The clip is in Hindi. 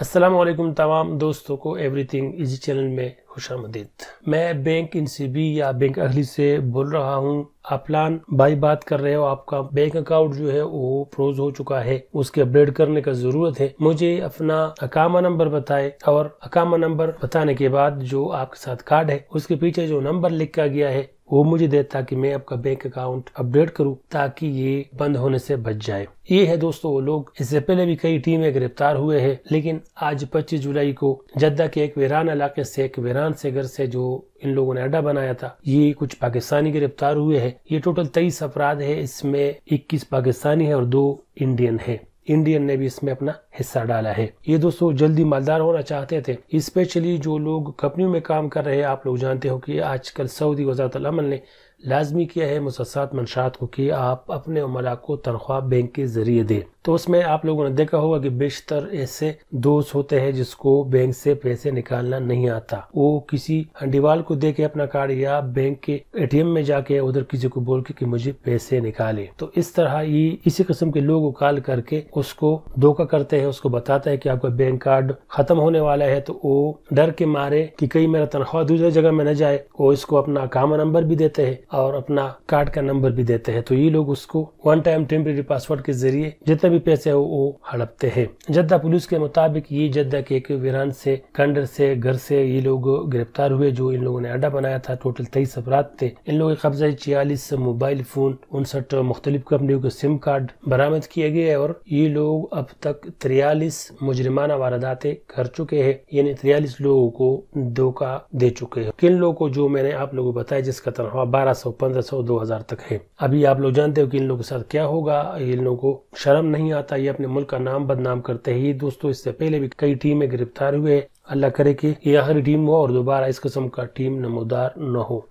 असलम तमाम दोस्तों को एवरीथिंग इजी चैनल में खुश आमदीद मैं बैंक इनसीबी या बैंक अहली से बोल रहा हूँ आप लान भाई बात कर रहे हो आपका बैंक अकाउंट जो है वो फ्रोज हो चुका है उसके अपडेट करने का जरूरत है मुझे अपना अकामा नंबर बताए और अकामा नंबर बताने के बाद जो आपके साथ कार्ड है उसके पीछे जो नंबर लिखा गया है वो मुझे दे ताकि मैं आपका बैंक अकाउंट अपडेट करूँ ताकि ये बंद होने से बच जाए ये है दोस्तों वो लोग इससे पहले भी कई टीमें गिरफ्तार हुए हैं लेकिन आज 25 जुलाई को जद्दा के एक वीरान इलाके से एक वीरान से घर से जो इन लोगों ने अड्डा बनाया था ये कुछ पाकिस्तानी गिरफ्तार हुए है ये टोटल तेईस अपराध है इसमें इक्कीस पाकिस्तानी है और दो इंडियन है इंडियन ने भी इसमें अपना हिस्सा डाला है ये दोस्तों जल्दी मालदार होना चाहते थे स्पेशली जो लोग कंपनियों में काम कर रहे हैं आप लोग जानते हो कि आजकल सऊदी वजारत अमल ने लाजमी किया है मुससात मंशात को कि आप अपने उमला को तनख्वाह बैंक के ज़रिए दें तो उसमें आप लोगों ने देखा होगा कि बेशतर ऐसे दोस्त होते हैं जिसको बैंक से पैसे निकालना नहीं आता वो किसी हंडीवाल को दे के अपना कार्ड या बैंक के एटीएम में जाके उधर किसी को बोल के कि मुझे पैसे निकाले तो इस तरह ये इसी किस्म के लोग उकाल करके उसको धोखा करते हैं उसको बताता है कि आपका बैंक कार्ड खत्म होने वाला है तो वो डर के मारे कि कहीं मेरा तनख्वाह दूसरे जगह में न जाए वो इसको अपना अकाउंट नंबर भी देते हैं और अपना कार्ड का नंबर भी देते हैं तो ये लोग उसको वन टाइम टेम्प्रेरी पासवर्ड के जरिए जितने भी पैसे हो वो हड़पते हैं जद्दा पुलिस के मुताबिक ये जद्दा के एक वीरान से कंडर से घर से ये लोग गिरफ्तार हुए जो इन लोगों ने अड्डा बनाया था टोटल तेईस अपराध थे इन लोगों के कब्जा छियालीस मोबाइल फोन उनसठ मुख्तलिफ कंपनियों के सिम कार्ड बरामद किए गए और ये लोग अब तक तिरयालीस मुजरिमाना वारदातें कर चुके हैं यानी तिरयालीस लोगों को धोखा दे चुके हैं किन लोगों को जो मैंने आप लोगों को बताया जिसका तनख्वाह बारह सौ पंद्रह सौ दो हज़ार तक है अभी आप लोग जानते हो कि इन लोगों के साथ क्या होगा इन लोगों को शर्म नहीं आता ये अपने मुल्क का नाम बदनाम करते ही दोस्तों इससे पहले भी कई टीमें गिरफ्तार हुए अल्लाह करे कि ये आखिरी टीम हो और दोबारा इस किस्म का टीम नमोदार न हो